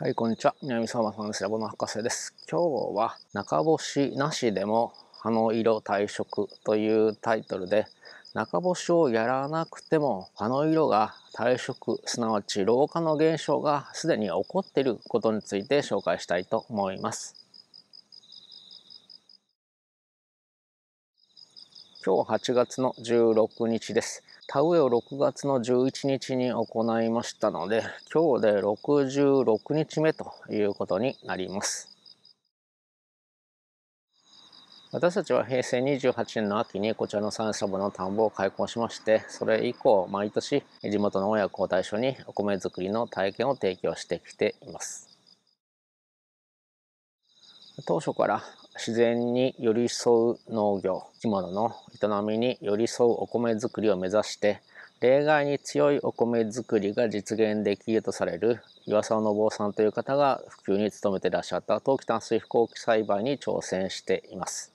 はい、こんにちは。南沢さんです。ラボの博士です。今日は中干しなしでも葉の色退色というタイトルで中干しをやらなくても葉の色が退色すなわち老化の現象がすでに起こっていることについて紹介したいと思います。今日8月の16日です。田植えを6月の11日に行いましたので、今日で66日目ということになります。私たちは平成28年の秋にこちらの三社部の田んぼを開墾しましてそれ以降毎年地元の親子を対象にお米作りの体験を提供してきています当初から自然に寄り添う農業生き物の営みに寄り添うお米作りを目指して例外に強いお米作りが実現できるとされる岩沢信夫さんという方が普及に努めていらっしゃった陶器炭水飛行機栽培に挑戦しています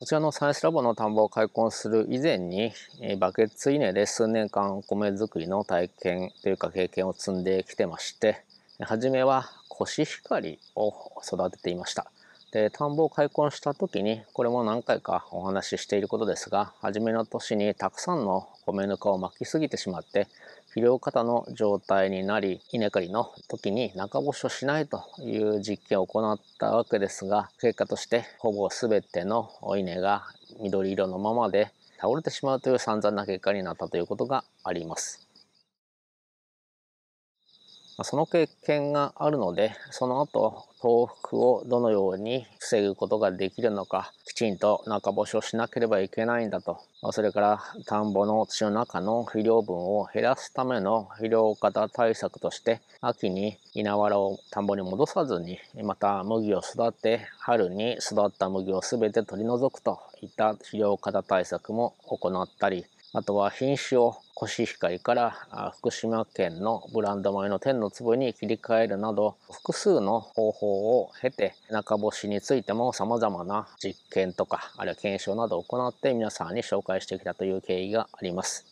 こちらのサイエンスラボの田んぼを開墾する以前にバケツ稲で数年間お米作りの体験というか経験を積んできてまして初めはコシヒカリを育てていましたで田んぼを開墾した時にこれも何回かお話ししていることですが初めの年にたくさんの米ぬかを巻きすぎてしまって肥料型の状態になり稲刈りの時に中干しをしないという実験を行ったわけですが結果としてほぼ全ての稲が緑色のままで倒れてしまうという散々な結果になったということがあります。その経験があるのでその後倒伏をどのように防ぐことができるのかきちんと中干しをしなければいけないんだとそれから田んぼの土の中の肥料分を減らすための肥料型対策として秋に稲わらを田んぼに戻さずにまた麦を育て春に育った麦を全て取り除くといった肥料型対策も行ったりあとは品種をコシヒカリから福島県のブランド米の天の粒に切り替えるなど複数の方法を経て中干しについても様々な実験とかあるいは検証などを行って皆さんに紹介してきたという経緯があります。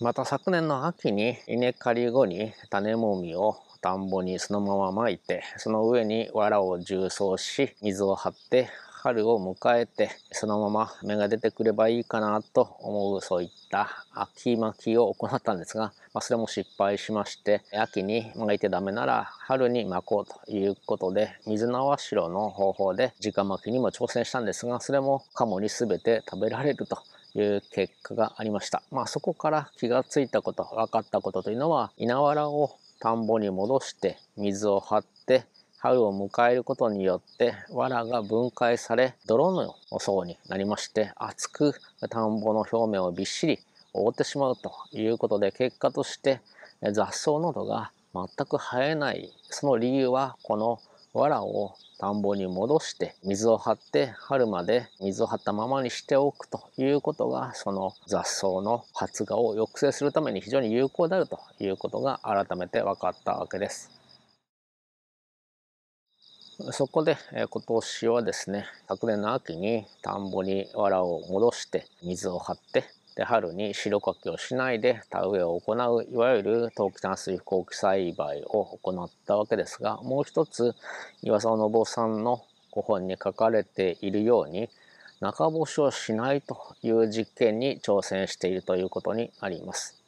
また昨年の秋に稲刈り後に種もみを田んぼにそのまま撒いてその上に藁を重装し水を張って春を迎えてそのまま芽が出てくればいいかなと思うそういった秋巻きを行ったんですが、まあ、それも失敗しまして秋に巻いてダメなら春に巻こうということで水縄代の方法で直巻きにも挑戦したんですがそれもカモに全て食べられるという結果がありました。まあ、そこから気がついたこと分かったことというのは稲わらを田んぼに戻して水を張って春を迎えることによって藁が分解され泥の層になりまして厚く田んぼの表面をびっしり覆ってしまうということで結果として雑草などが全く生えないその理由はこの藁を田んぼに戻して水を張って春まで水を張ったままにしておくということがその雑草の発芽を抑制するために非常に有効であるということが改めて分かったわけです。そこで今年はですね昨年の秋に田んぼに藁を戻して水を張ってで春に白かきをしないで田植えを行ういわゆる冬季淡水行機栽培を行ったわけですがもう一つ岩沢信夫さんのご本に書かれているように中干しをしないという実験に挑戦しているということになります。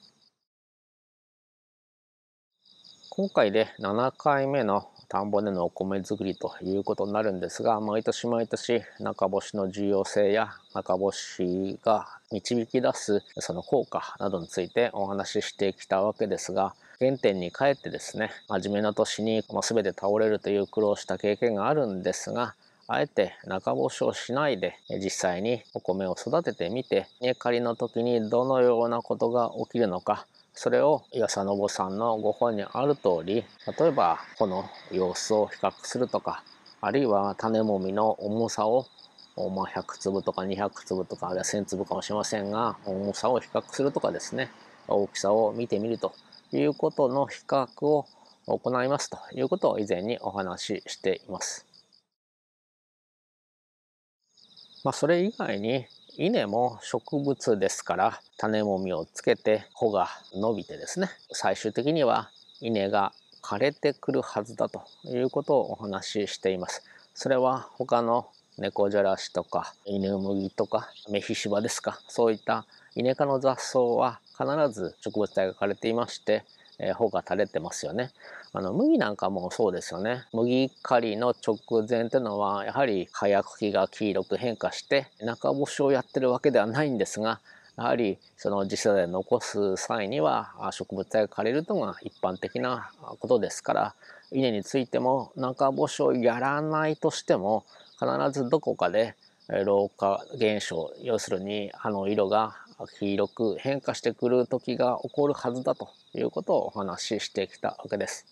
今回で7回目の田んぼでのお米作りということになるんですが毎年毎年中干しの重要性や中干しが導き出すその効果などについてお話ししてきたわけですが原点に帰ってですね真面目な年に全て倒れるという苦労した経験があるんですがあえて中干しをしないで実際にお米を育ててみて稲刈りの時にどのようなことが起きるのかそれを与謝信さんのご本にある通り例えばこの様子を比較するとかあるいは種もみの重さをまあ、100粒とか200粒とかあるいは1,000粒かもしれませんが重さを比較するとかですね大きさを見てみるということの比較を行いますということを以前にお話ししています。まあ、それ以外に稲も植物ですから種もみをつけて穂が伸びてですね最終的には稲が枯れてくるはずだということをお話ししています。それは他の猫じゃらしとか犬麦とかメヒシバですかそういったイネ科の雑草は必ず植物体が枯れていましてえー、方が垂れてますよね。あの麦なんかもそうですよね。麦狩りの直前ってのはやはり火薬茎が黄色く変化して中干しをやってるわけではないんですがやはりその次世代残す際には植物が枯れるのが一般的なことですから稲についても中干しをやらないとしても必ずどこかで老化現象要するに葉の色が黄色く変化してくる時が起こるはずだということをお話ししてきたわけです。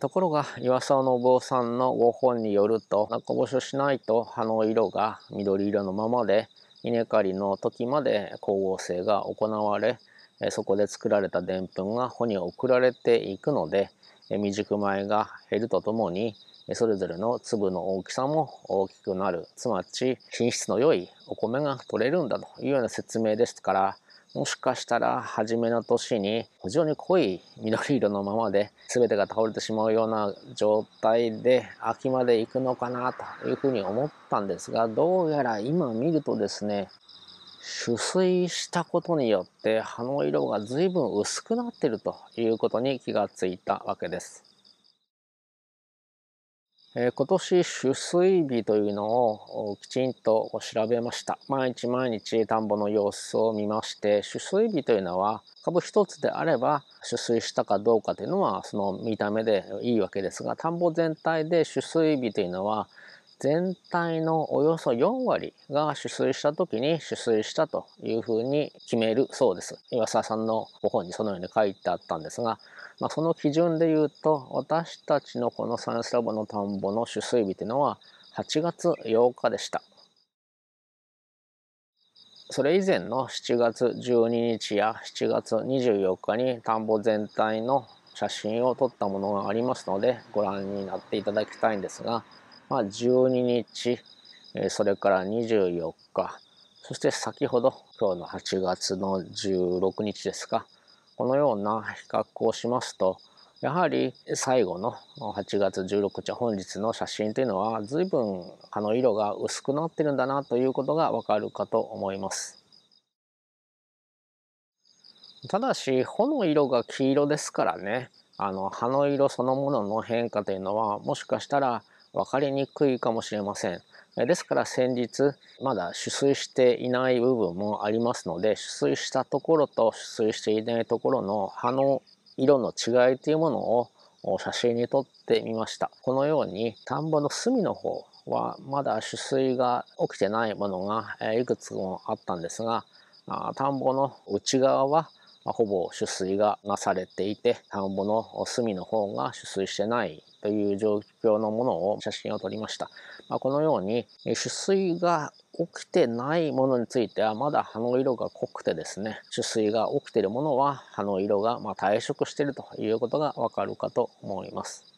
ところが岩沢のお坊さんのご本によると中干ししないと葉の色が緑色のままで稲刈りの時まで光合成が行われそこで作られたでんぷんが穂に送られていくので未熟米が減るとともにそれぞれの粒の大きさも大きくなるつまり品質の良いお米が取れるんだというような説明ですからもしかしたら初めの年に非常に濃い緑色のままで全てが倒れてしまうような状態で秋まで行くのかなというふうに思ったんですがどうやら今見るとですね取水したことによって葉の色が随分薄くなってるということに気がついたわけです。えー、今年取水日というのをきちんと調べました。毎日毎日田んぼの様子を見まして、取水日というのは株一つであれば取水したかどうかというのはその見た目でいいわけですが、田んぼ全体で取水日というのは全体のおよそ4割が取水した時に取水したというふうに決めるそうです。岩沢さんのご本にそのように書いてあったんですが、まあ、その基準で言うと私たちのこのサイエンスラボの田んぼの取水日というのは8月8日でした。それ以前の7月12日や7月24日に田んぼ全体の写真を撮ったものがありますのでご覧になっていただきたいんですがまあ、12日、それから24日、そして先ほど今日の8月の16日ですか、このような比較をしますと、やはり最後の8月16日本日の写真というのは随分葉の色が薄くなってるんだなということがわかるかと思います。ただし穂の色が黄色ですからねあの葉の色そのものの変化というのはもしかしたら分かりにくいかもしれません。ですから先日まだ取水していない部分もありますので取水したところと取水していないところの葉の色の違いというものを写真に撮ってみました。このように田んぼの隅の方はまだ取水が起きてないものがいくつもあったんですが田んぼの内側はほぼ取水がなされていて田んぼの隅の方が取水してないという状況のものを写真を撮りました。まあ、このように取水が起きてないものについてはまだ葉の色が濃くてですね取水が起きているものは葉の色がま退色しているということがわかるかと思います。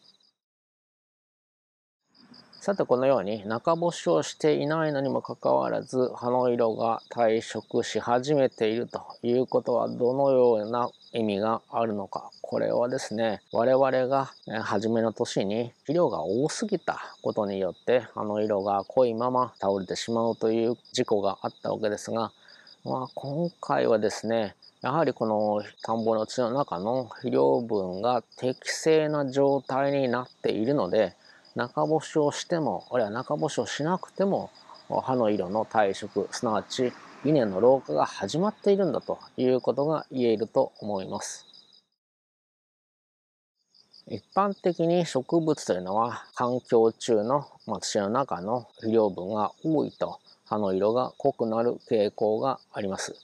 さてこのように中干しをしていないのにもかかわらず葉の色が退色し始めているということはどのような意味があるのかこれはですね我々が初めの年に肥料が多すぎたことによって葉の色が濃いまま倒れてしまうという事故があったわけですが、まあ、今回はですねやはりこの田んぼの土の中の肥料分が適正な状態になっているので中干しをしても、あるいは中干しをしなくても、歯の色の退色、すなわち理念の老化が始まっているんだということが言えると思います。一般的に植物というのは環境中の、ま土の中の肥料分が多いと葉の色が濃くなる傾向があります。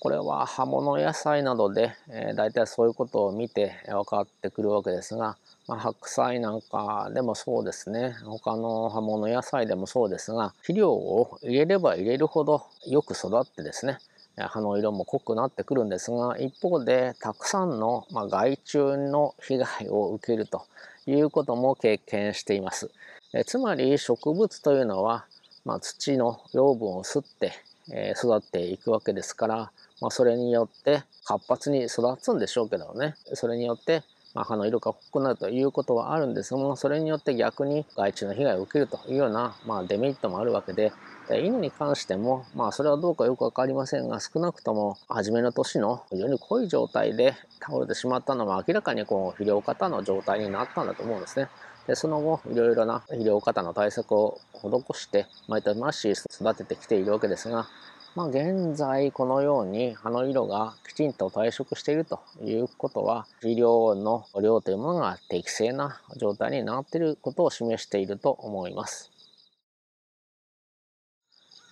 これは葉物野菜などで、えー、大体そういうことを見て分かってくるわけですがまあ、白菜なんかでもそうですね他の葉物野菜でもそうですが肥料を入れれば入れるほどよく育ってですね葉の色も濃くなってくるんですが一方でたくさんの、まあ、害虫の被害を受けるということも経験しています。えつまり植物というのは、まあ、土の養分を吸って、えー、育っていくわけですから、まあ、それによって活発に育つんでしょうけどねそれによって歯の色が濃くなるということはあるんですがそれによって逆に害虫の被害を受けるというような、まあ、デメリットもあるわけで犬に関しても、まあ、それはどうかよく分かりませんが少なくとも初めの年の非常に濃い状態で倒れてしまったのは明らかにこう肥料型の状態になったんだと思うんですね。でその後いろいろな肥料型の対策を施して毎年毎年育ててきているわけですがまあ、現在このように葉の色がきちんと退色しているということは肥料の量というものが適正な状態になっていることを示していると思います。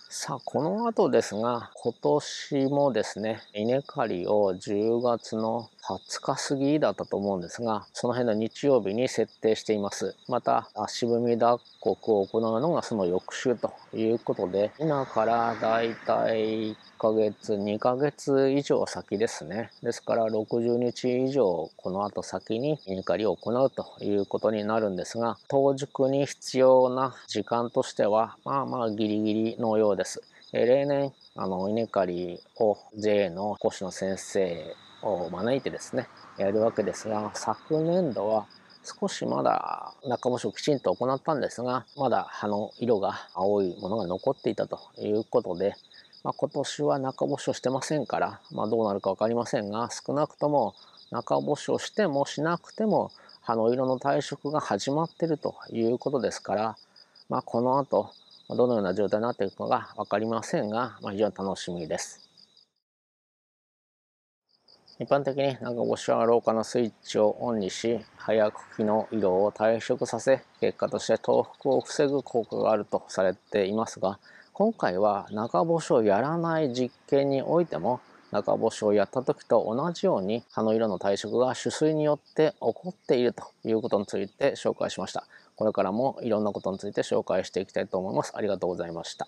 さあこの後ですが今年もですね稲刈りを10月の20日過ぎだったと思うんですが、その辺の日曜日に設定しています。また、足踏み脱穀を行うのがその翌週ということで、今からだいたい1ヶ月、2ヶ月以上先ですね。ですから60日以上この後先に稲刈りを行うということになるんですが、当熟に必要な時間としては、まあまあギリギリのようです。例年あの稲刈りを JA の講師の先生を招いてですね、やるわけですが、昨年度は少しまだ中干しをきちんと行ったんですが、まだ葉の色が青いものが残っていたということで、まあ、今年は中干しをしてませんから、まあ、どうなるか分かりませんが、少なくとも中干しをしてもしなくても葉の色の退色が始まってるということですから、まあ、この後どのような状態になっていくのが分かりませんが、まあ、非常に楽しみです。一般的に中越しは廊下のスイッチをオンにし、早茎の色を退色させ、結果として倒伏を防ぐ効果があるとされていますが、今回は中干しをやらない実験においても、中干しをやった時と同じように葉の色の退色が取水によって起こっているということについて紹介しました。これからもいろんなことについて紹介していきたいと思います。ありがとうございました。